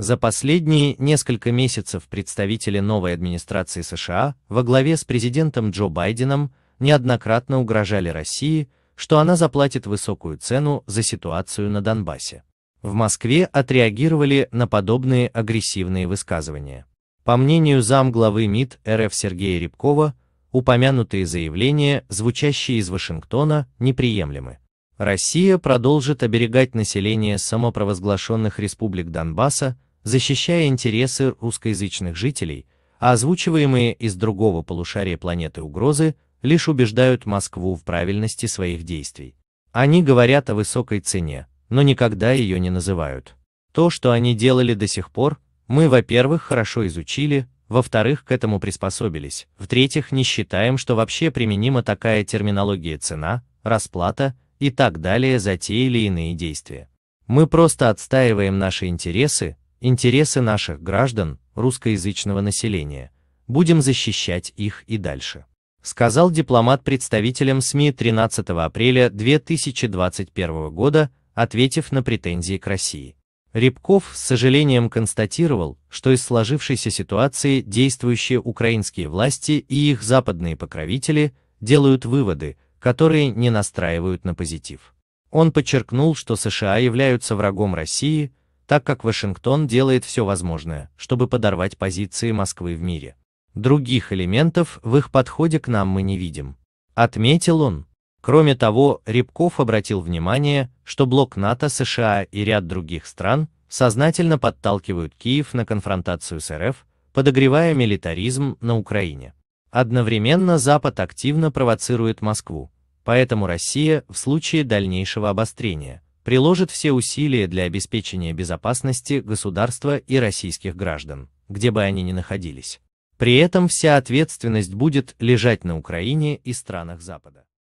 За последние несколько месяцев представители новой администрации США во главе с президентом Джо Байденом неоднократно угрожали России, что она заплатит высокую цену за ситуацию на Донбассе. В Москве отреагировали на подобные агрессивные высказывания. По мнению замглавы МИД РФ Сергея Рябкова, упомянутые заявления, звучащие из Вашингтона, неприемлемы. Россия продолжит оберегать население самопровозглашенных республик Донбасса защищая интересы русскоязычных жителей, а озвучиваемые из другого полушария планеты угрозы лишь убеждают Москву в правильности своих действий. Они говорят о высокой цене, но никогда ее не называют. То, что они делали до сих пор, мы, во-первых, хорошо изучили, во-вторых, к этому приспособились, в-третьих, не считаем, что вообще применима такая терминология цена, расплата и так далее за те или иные действия. Мы просто отстаиваем наши интересы, интересы наших граждан, русскоязычного населения. Будем защищать их и дальше. Сказал дипломат представителям СМИ 13 апреля 2021 года, ответив на претензии к России. Рябков с сожалением констатировал, что из сложившейся ситуации действующие украинские власти и их западные покровители делают выводы, которые не настраивают на позитив. Он подчеркнул, что США являются врагом России, так как Вашингтон делает все возможное, чтобы подорвать позиции Москвы в мире. Других элементов в их подходе к нам мы не видим. Отметил он. Кроме того, Рябков обратил внимание, что блок НАТО, США и ряд других стран сознательно подталкивают Киев на конфронтацию с РФ, подогревая милитаризм на Украине. Одновременно Запад активно провоцирует Москву, поэтому Россия в случае дальнейшего обострения – приложит все усилия для обеспечения безопасности государства и российских граждан, где бы они ни находились. При этом вся ответственность будет лежать на Украине и странах Запада.